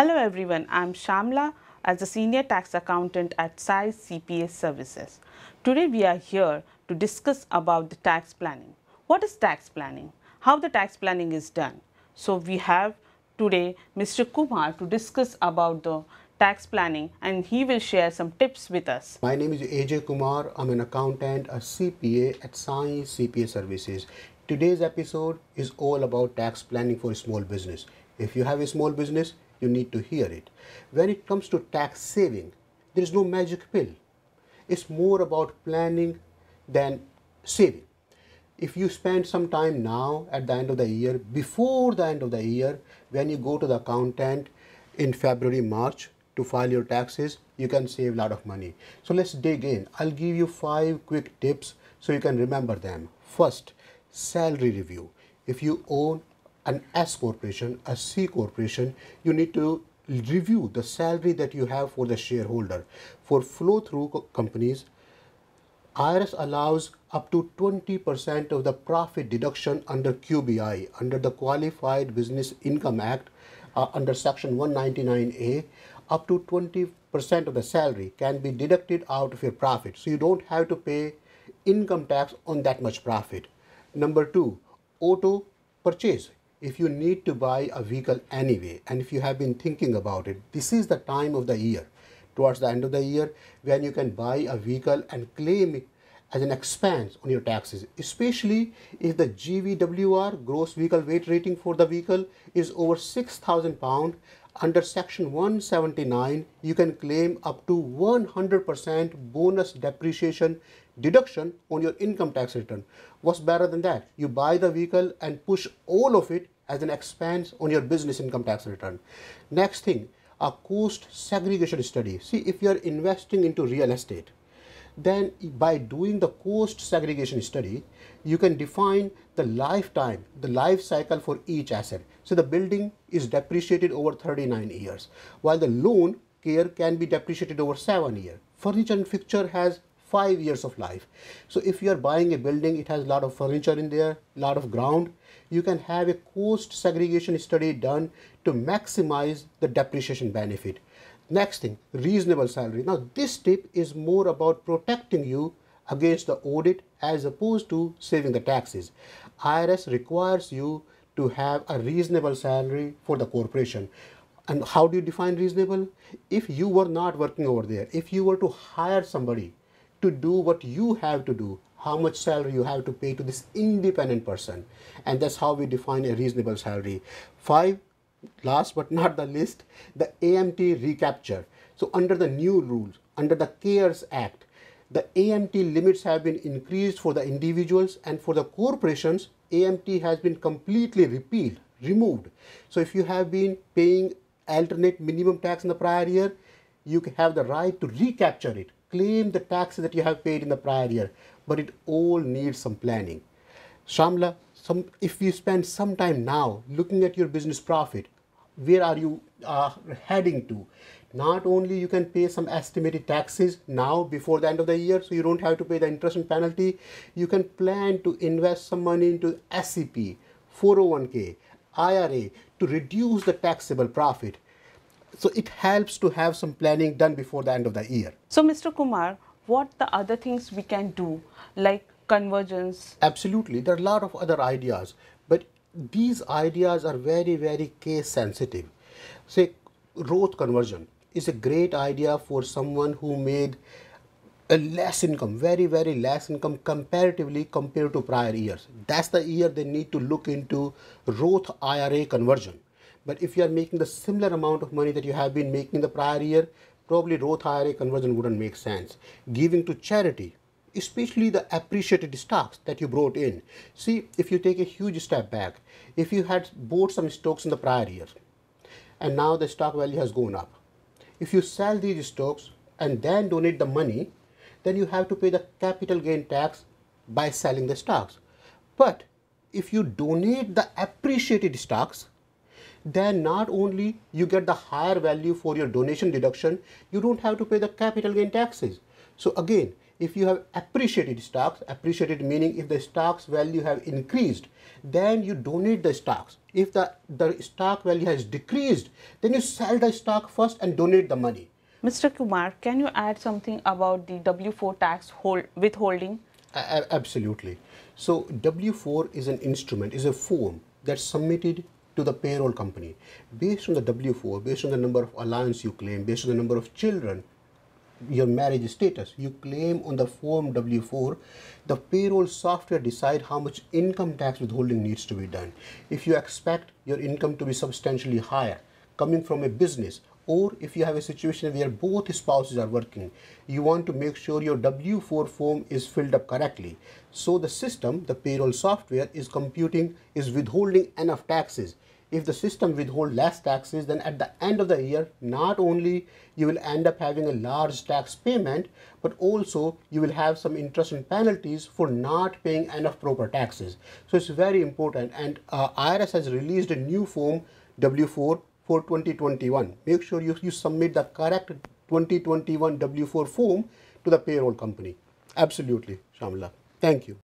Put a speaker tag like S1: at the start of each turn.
S1: Hello everyone, I am Shamla as a Senior Tax Accountant at SAI CPS Services. Today we are here to discuss about the tax planning. What is tax planning? How the tax planning is done? So we have today Mr. Kumar to discuss about the tax planning and he will share some tips with us.
S2: My name is AJ Kumar. I'm an accountant, a CPA at SAI CPA Services. Today's episode is all about tax planning for small business. If you have a small business, you need to hear it. When it comes to tax saving, there is no magic pill. It's more about planning than saving. If you spend some time now at the end of the year, before the end of the year, when you go to the accountant in February, March to file your taxes, you can save a lot of money. So let's dig in. I'll give you five quick tips so you can remember them. First, salary review. If you own an S corporation, a C corporation, you need to review the salary that you have for the shareholder. For flow through co companies, IRS allows up to 20% of the profit deduction under QBI, under the Qualified Business Income Act, uh, under Section 199A, up to 20% of the salary can be deducted out of your profit. So you don't have to pay income tax on that much profit. Number two, auto purchase if you need to buy a vehicle anyway and if you have been thinking about it this is the time of the year towards the end of the year when you can buy a vehicle and claim it as an expense on your taxes especially if the GVWR gross vehicle weight rating for the vehicle is over 6000 pound under section 179 you can claim up to 100% bonus depreciation deduction on your income tax return what's better than that you buy the vehicle and push all of it as an expense on your business income tax return next thing a cost segregation study see if you are investing into real estate then by doing the cost segregation study, you can define the lifetime, the life cycle for each asset. So the building is depreciated over 39 years, while the loan care can be depreciated over 7 years. Furniture and fixture has 5 years of life. So if you are buying a building, it has a lot of furniture in there, a lot of ground. You can have a cost segregation study done to maximize the depreciation benefit. Next thing, reasonable salary. Now this tip is more about protecting you against the audit as opposed to saving the taxes. IRS requires you to have a reasonable salary for the corporation. And how do you define reasonable? If you were not working over there, if you were to hire somebody to do what you have to do, how much salary you have to pay to this independent person. And that's how we define a reasonable salary. Five, last but not the least, the AMT recapture. So under the new rules, under the CARES Act, the AMT limits have been increased for the individuals and for the corporations, AMT has been completely repealed, removed. So if you have been paying alternate minimum tax in the prior year, you have the right to recapture it, claim the taxes that you have paid in the prior year, but it all needs some planning. Shamla, some if you spend some time now looking at your business profit where are you uh, heading to not only you can pay some estimated taxes now before the end of the year so you don't have to pay the interest and penalty you can plan to invest some money into SCP 401k IRA to reduce the taxable profit so it helps to have some planning done before the end of the year
S1: so mr kumar what the other things we can do like convergence.
S2: Absolutely. There are a lot of other ideas, but these ideas are very, very case sensitive. Say, growth conversion is a great idea for someone who made a less income, very, very less income comparatively compared to prior years. That's the year they need to look into Roth IRA conversion. But if you are making the similar amount of money that you have been making the prior year, probably Roth IRA conversion wouldn't make sense. Giving to charity especially the appreciated stocks that you brought in. See, if you take a huge step back, if you had bought some stocks in the prior year and now the stock value has gone up, if you sell these stocks and then donate the money, then you have to pay the capital gain tax by selling the stocks. But if you donate the appreciated stocks, then not only you get the higher value for your donation deduction, you don't have to pay the capital gain taxes. So again, if you have appreciated stocks, appreciated meaning if the stock's value have increased, then you donate the stocks. If the, the stock value has decreased, then you sell the stock first and donate the money.
S1: Mr. Kumar, can you add something about the W4 tax hold,
S2: withholding? absolutely. So W4 is an instrument, is a form that's submitted to the payroll company. Based on the W4, based on the number of allowance you claim, based on the number of children your marriage status. You claim on the form W4. The payroll software decide how much income tax withholding needs to be done. If you expect your income to be substantially higher coming from a business or if you have a situation where both spouses are working, you want to make sure your W4 form is filled up correctly. So the system, the payroll software is computing, is withholding enough taxes if the system withhold less taxes, then at the end of the year, not only you will end up having a large tax payment, but also you will have some interest and penalties for not paying enough proper taxes. So it's very important. And uh, IRS has released a new form W4 for 2021. Make sure you, you submit the correct 2021 W4 form to the payroll company. Absolutely, Shamla. Thank you.